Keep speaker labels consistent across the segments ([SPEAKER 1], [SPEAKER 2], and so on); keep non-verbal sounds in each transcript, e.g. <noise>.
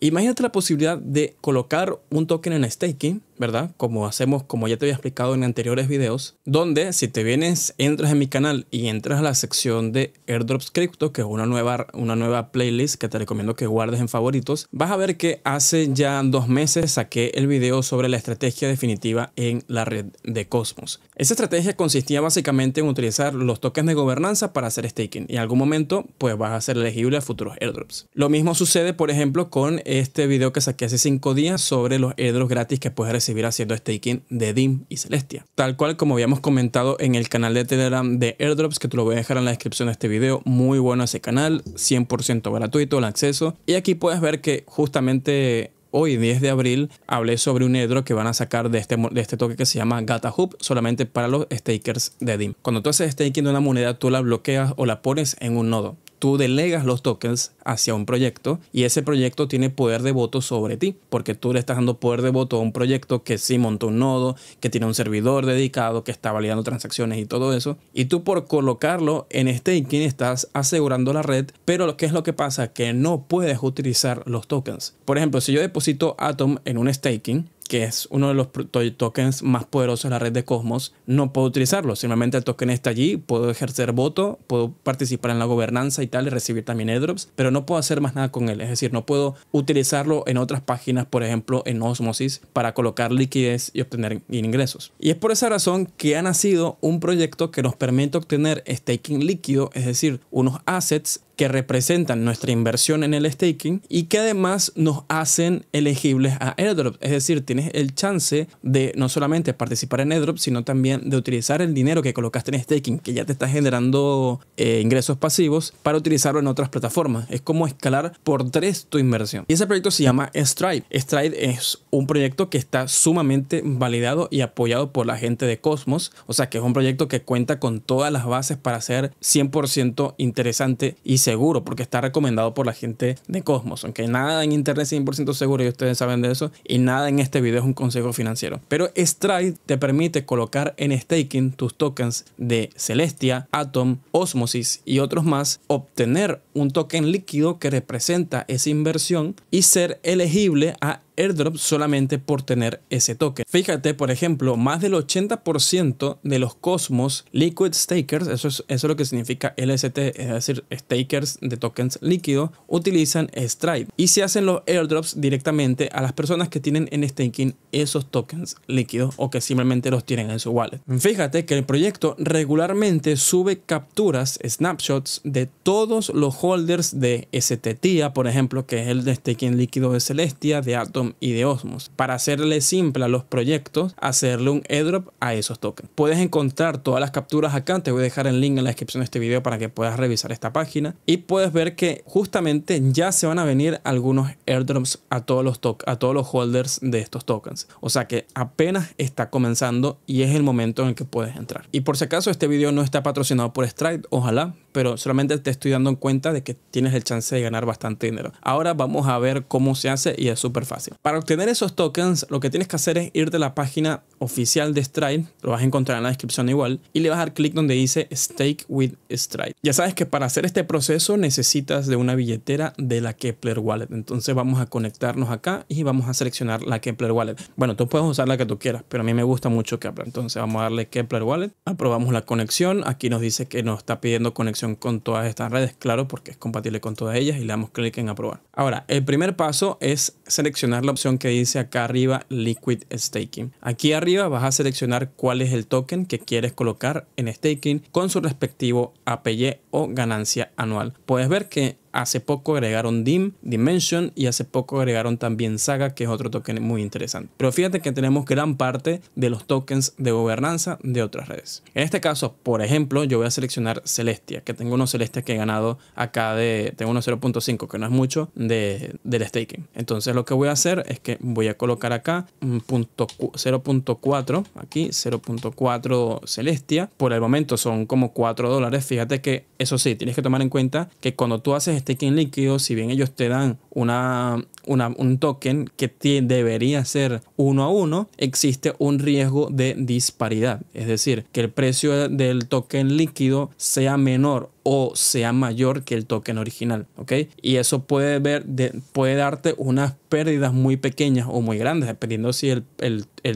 [SPEAKER 1] Imagínate la posibilidad de colocar un token en staking ¿verdad? Como hacemos, como ya te había explicado en anteriores videos, donde si te vienes, entras en mi canal y entras a la sección de Airdrops Crypto, que es una nueva, una nueva playlist que te recomiendo que guardes en favoritos, vas a ver que hace ya dos meses saqué el video sobre la estrategia definitiva en la red de Cosmos. Esa estrategia consistía básicamente en utilizar los tokens de gobernanza para hacer staking y en algún momento pues vas a ser elegible a futuros airdrops. Lo mismo sucede por ejemplo con este video que saqué hace cinco días sobre los airdrops gratis que puedes recibir seguir haciendo staking de DIM y Celestia. Tal cual como habíamos comentado en el canal de Telegram de Airdrops, que te lo voy a dejar en la descripción de este video, muy bueno ese canal, 100% gratuito el acceso. Y aquí puedes ver que justamente hoy 10 de abril hablé sobre un airdrop que van a sacar de este, de este toque que se llama Gata Hub solamente para los stakers de DIM. Cuando tú haces staking de una moneda, tú la bloqueas o la pones en un nodo. Tú delegas los tokens hacia un proyecto y ese proyecto tiene poder de voto sobre ti, porque tú le estás dando poder de voto a un proyecto que sí montó un nodo, que tiene un servidor dedicado, que está validando transacciones y todo eso. Y tú por colocarlo en staking estás asegurando la red, pero ¿qué es lo que pasa? Que no puedes utilizar los tokens. Por ejemplo, si yo deposito Atom en un staking, que es uno de los tokens más poderosos de la red de Cosmos, no puedo utilizarlo. Simplemente el token está allí, puedo ejercer voto, puedo participar en la gobernanza y tal, y recibir también airdrops, pero no puedo hacer más nada con él. Es decir, no puedo utilizarlo en otras páginas, por ejemplo, en Osmosis, para colocar liquidez y obtener ingresos. Y es por esa razón que ha nacido un proyecto que nos permite obtener staking líquido, es decir, unos assets que representan nuestra inversión en el staking y que además nos hacen elegibles a airdrop. Es decir, tienes el chance de no solamente participar en airdrop, sino también de utilizar el dinero que colocaste en staking, que ya te está generando eh, ingresos pasivos, para utilizarlo en otras plataformas. Es como escalar por tres tu inversión. Y ese proyecto se llama Stride. Stride es un proyecto que está sumamente validado y apoyado por la gente de Cosmos. O sea que es un proyecto que cuenta con todas las bases para ser 100% interesante y seguro porque está recomendado por la gente de Cosmos. Aunque nada en internet es 100% seguro y ustedes saben de eso. Y nada en este video es un consejo financiero. Pero Stride te permite colocar en staking tus tokens de Celestia, Atom, Osmosis y otros más. Obtener un token líquido que representa esa inversión y ser elegible a airdrop solamente por tener ese token. Fíjate, por ejemplo, más del 80% de los Cosmos Liquid Stakers, eso es, eso lo que significa LST, es decir, stakers de tokens líquido, utilizan Stripe. y se hacen los airdrops directamente a las personas que tienen en staking esos tokens líquidos o que simplemente los tienen en su wallet. Fíjate que el proyecto regularmente sube capturas, snapshots de todos los holders de STTIA, por ejemplo, que es el de staking líquido de Celestia, de Atom y de Osmos para hacerle simple a los proyectos hacerle un airdrop a esos tokens. Puedes encontrar todas las capturas acá, te voy a dejar el link en la descripción de este video para que puedas revisar esta página y puedes ver que justamente ya se van a venir algunos airdrops a todos los, a todos los holders de estos tokens. O sea que apenas está comenzando y es el momento en el que puedes entrar. Y por si acaso este video no está patrocinado por Stripe, ojalá, pero solamente te estoy dando en cuenta de que tienes el chance de ganar bastante dinero. Ahora vamos a ver cómo se hace y es súper fácil. Para obtener esos tokens, lo que tienes que hacer es irte a la página oficial de Stride, lo vas a encontrar en la descripción igual, y le vas a dar clic donde dice Stake with Stride. Ya sabes que para hacer este proceso necesitas de una billetera de la Kepler Wallet. Entonces vamos a conectarnos acá y vamos a seleccionar la Kepler Wallet. Bueno, tú puedes usar la que tú quieras, pero a mí me gusta mucho Kepler. Entonces vamos a darle Kepler Wallet. Aprobamos la conexión. Aquí nos dice que nos está pidiendo conexión con todas estas redes, claro, porque es compatible con todas ellas y le damos clic en aprobar. Ahora, el primer paso es seleccionar la opción que dice acá arriba Liquid Staking. Aquí arriba vas a seleccionar cuál es el token que quieres colocar en staking con su respectivo APY o ganancia anual. Puedes ver que Hace poco agregaron DIM, Dimension y hace poco agregaron también Saga, que es otro token muy interesante. Pero fíjate que tenemos gran parte de los tokens de gobernanza de otras redes. En este caso, por ejemplo, yo voy a seleccionar Celestia, que tengo unos Celestia que he ganado acá de, tengo unos 0.5, que no es mucho, de, del staking. Entonces lo que voy a hacer es que voy a colocar acá 0.4, aquí 0.4 Celestia. Por el momento son como 4 dólares. Fíjate que eso sí, tienes que tomar en cuenta que cuando tú haces este token líquido, si bien ellos te dan una, un token que debería ser uno a uno, existe un riesgo de disparidad. Es decir, que el precio del token líquido sea menor o sea mayor que el token original, ¿ok? Y eso puede, ver, puede darte unas pérdidas muy pequeñas o muy grandes, dependiendo si el,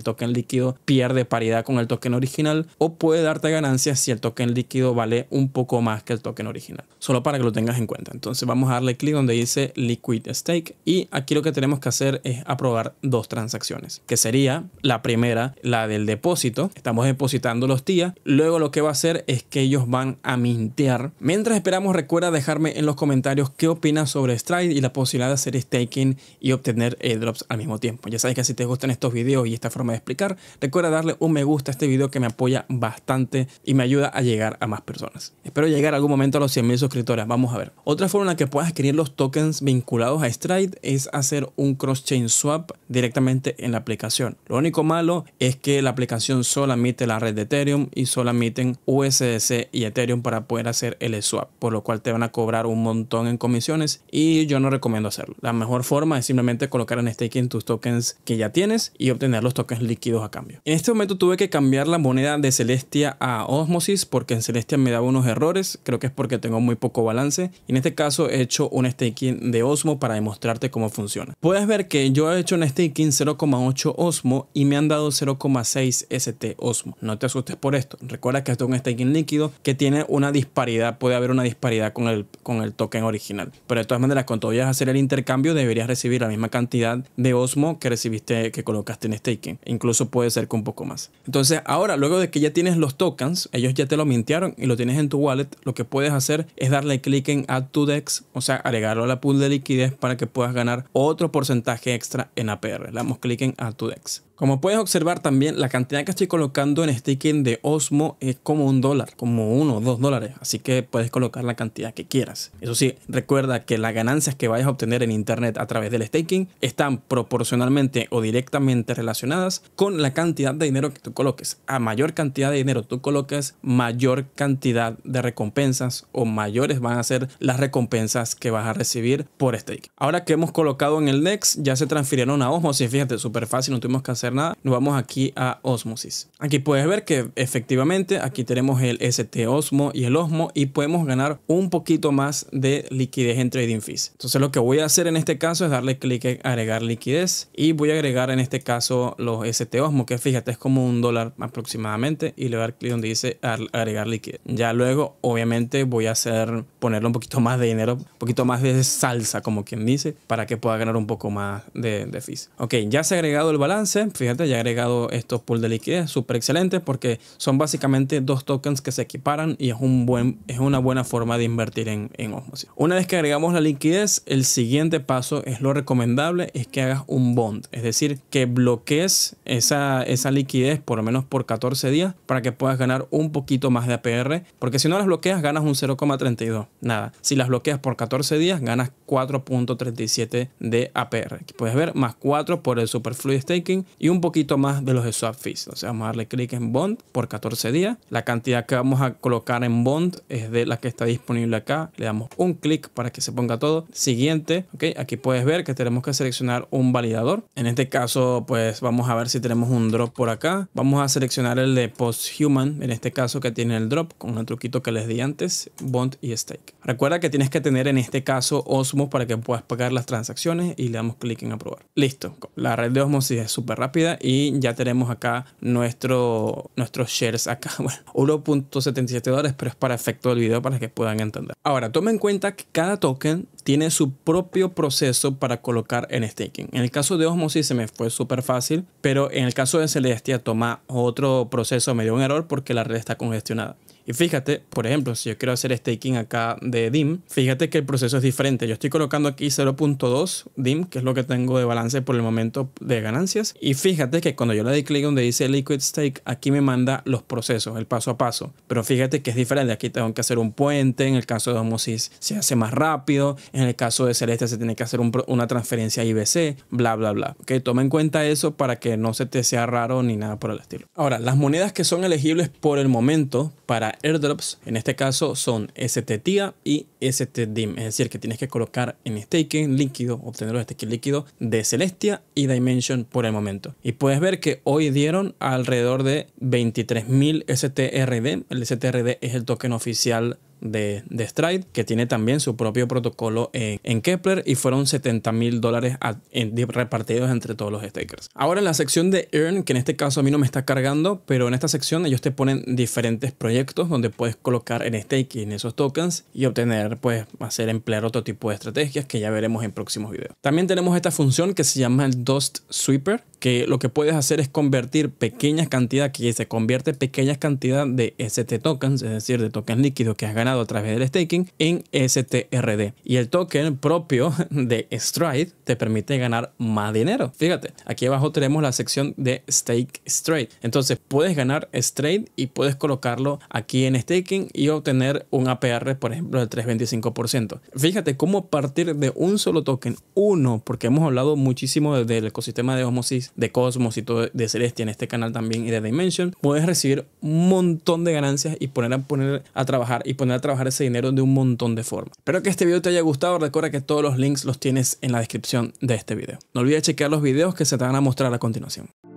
[SPEAKER 1] token líquido pierde paridad con el token original o puede darte ganancias si el token líquido vale un poco más que el token original, solo para que lo tengas en cuenta. Entonces vamos a darle clic donde dice Liquid Stake y aquí lo que tenemos que hacer es aprobar dos transacciones, que sería la primera, la del depósito, estamos depositando los TIA, luego lo que va a hacer es que ellos van a mintear Mientras esperamos, recuerda dejarme en los comentarios qué opinas sobre Stride y la posibilidad de hacer staking y obtener airdrops eh, al mismo tiempo. Ya sabes que si te gustan estos videos y esta forma de explicar, recuerda darle un me gusta a este video que me apoya bastante y me ayuda a llegar a más personas. Espero llegar algún momento a los 100.000 suscriptores, vamos a ver. Otra forma en la que puedas adquirir los tokens vinculados a Stride es hacer un cross-chain swap directamente en la aplicación. Lo único malo es que la aplicación solo admite la red de Ethereum y solo admiten USDC y Ethereum para poder hacer el swap, por lo cual te van a cobrar un montón en comisiones y yo no recomiendo hacerlo. La mejor forma es simplemente colocar en staking tus tokens que ya tienes y obtener los tokens líquidos a cambio. En este momento tuve que cambiar la moneda de Celestia a Osmosis porque en Celestia me daba unos errores, creo que es porque tengo muy poco balance y en este caso he hecho un staking de Osmo para demostrarte cómo funciona. Puedes ver que yo he hecho un staking 0,8 Osmo y me han dado 0,6 ST Osmo. No te asustes por esto. Recuerda que esto es un staking líquido que tiene una disparidad puede haber una disparidad con el, con el token original. Pero de todas maneras, cuando vayas a hacer el intercambio, deberías recibir la misma cantidad de Osmo que recibiste, que colocaste en staking. Incluso puede ser que un poco más. Entonces, ahora, luego de que ya tienes los tokens, ellos ya te lo mintieron y lo tienes en tu wallet, lo que puedes hacer es darle clic en Add to Dex, o sea, agregarlo a la pool de liquidez para que puedas ganar otro porcentaje extra en APR. Le damos clic en Add to Dex. Como puedes observar también, la cantidad que estoy colocando en staking de Osmo es como un dólar, como uno o dos dólares. Así que puedes colocar la cantidad que quieras. Eso sí, recuerda que las ganancias que vayas a obtener en Internet a través del staking están proporcionalmente o directamente relacionadas con la cantidad de dinero que tú coloques. A mayor cantidad de dinero tú colocas mayor cantidad de recompensas o mayores van a ser las recompensas que vas a recibir por stake. Ahora que hemos colocado en el next, ya se transfirieron a Osmosis. Fíjate, súper fácil, no tuvimos que hacer nada. Nos vamos aquí a Osmosis. Aquí puedes ver que efectivamente aquí tenemos el ST Osmo y el Osmo y podemos ganar un poquito más de liquidez en trading fees. Entonces lo que voy a hacer en este caso es darle clic en agregar liquidez y voy a agregar en este caso los STOs, que fíjate es como un dólar aproximadamente y le voy a dar clic donde dice agregar liquidez. Ya luego obviamente voy a hacer ponerle un poquito más de dinero, un poquito más de salsa como quien dice para que pueda ganar un poco más de, fees. Ok, ya se ha agregado el balance, fíjate ya he agregado estos pools de liquidez, súper excelente porque son básicamente dos tokens que se equiparan y es un buen, es una buena forma de invertir en, en Osmosis. Una vez que agregamos la liquidez, el siguiente paso es lo recomendable, es que hagas un bond, es decir, que bloquees esa, esa liquidez por lo menos por 14 días para que puedas ganar un poquito más de APR, porque si no las bloqueas ganas un 0,32, nada. Si las bloqueas por 14 días ganas 4.37 de APR, puedes ver más 4 por el Superfluid Staking y un poquito más de los swap fees. O sea, vamos a darle clic en bond por 14 días. La cantidad que vamos a colocar en bond es de la que está disponible acá. Le damos un clic para que se ponga todo. Siguiente, ok, aquí puedes ver que tenemos que seleccionar un validador. En este caso, pues vamos a ver si tenemos un drop por acá. Vamos a seleccionar el de Post Human, en este caso que tiene el drop, con un truquito que les di antes, Bond y Stake. Recuerda que tienes que tener en este caso Osmos para que puedas pagar las transacciones y le damos clic en aprobar. Listo, la red de Osmosis es súper rápida y ya tenemos acá nuestro, nuestros shares acá, <laughs> bueno, 1.77 dólares, pero es para efecto del para que puedan entender. Ahora, tomen en cuenta que cada token tiene su propio proceso para colocar en staking. En el caso de Osmosis se me fue súper fácil, pero en el caso de Celestia toma otro proceso, me dio un error porque la red está congestionada. Y fíjate, por ejemplo, si yo quiero hacer staking acá de DIM, fíjate que el proceso es diferente. Yo estoy colocando aquí 0.2 DIM, que es lo que tengo de balance por el momento de ganancias. Y fíjate que cuando yo le doy clic donde dice Liquid Stake, aquí me manda los procesos, el paso a paso. Pero fíjate que es diferente. Aquí tengo que hacer un puente. En el caso de Homosis se hace más rápido. En el caso de Celeste se tiene que hacer una transferencia IBC, bla, bla, bla. Ok, toma en cuenta eso para que no se te sea raro ni nada por el estilo. Ahora, las monedas que son elegibles por el momento para airdrops, en este caso son STTIA y STDIM, es decir, que tienes que colocar en staking líquido, obtener los staking líquido de Celestia y Dimension por el momento. Y puedes ver que hoy dieron alrededor de 23.000 STRD, el STRD es el token oficial de, de, Stride, que tiene también su propio protocolo en, Kepler y fueron 70 mil dólares repartidos entre todos los stakers. Ahora en la sección de Earn, que en este caso a mí no me está cargando, pero en esta sección ellos te ponen diferentes proyectos donde puedes colocar en staking esos tokens y obtener, pues, hacer emplear otro tipo de estrategias que ya veremos en próximos videos. También tenemos esta función que se llama el Dust Sweeper, que lo que puedes hacer es convertir pequeñas cantidades, que se convierte pequeñas cantidades de ST tokens, es decir, de tokens líquidos que has ganado a través del staking en STRD. Y el token propio <laughs> de Stride te permite ganar más dinero. Fíjate, aquí abajo tenemos la sección de Stake straight Entonces puedes ganar straight y puedes colocarlo aquí en staking y obtener un APR, por ejemplo, del 325%. Fíjate cómo a partir de un solo token, uno, porque hemos hablado muchísimo del ecosistema de Osmosis, de Cosmos y todo, de Celestia en este canal también y de Dimension, puedes recibir un montón de ganancias y poner a, poner a trabajar y poner a trabajar ese dinero de un montón de formas. Espero que este video te haya gustado. Recuerda que todos los links los tienes en la descripción de este video. No olvides chequear los videos que se te van a mostrar a continuación.